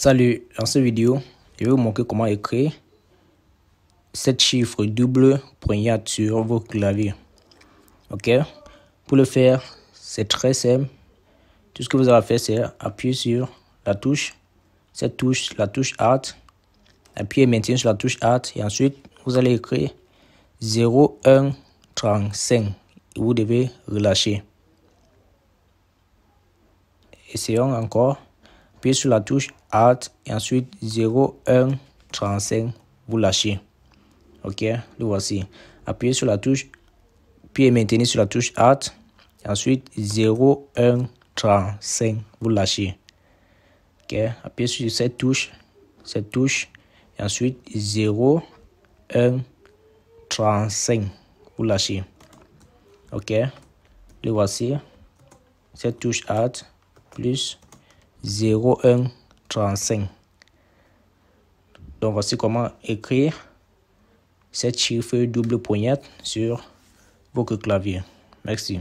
Salut, dans cette vidéo, je vais vous montrer comment écrire 7 chiffres double poignard sur vos claviers. Ok Pour le faire, c'est très simple. Tout ce que vous allez faire, c'est appuyer sur la touche, cette touche, la touche Alt. Appuyez et maintenir sur la touche Alt. Et ensuite, vous allez écrire 0135. Et vous devez relâcher. Essayons encore appuyez sur la touche Alt et ensuite 0135, vous lâchez. Ok, le voici. Appuyez sur la touche, puis maintenez sur la touche Alt. Et ensuite 35. vous lâchez. Ok, appuyez sur cette touche, cette touche. Et ensuite 0, 1, 35. vous lâchez. Ok, le voici. Cette touche Alt plus 0135. Donc voici comment écrire cette chiffre double poignette sur votre clavier. Merci.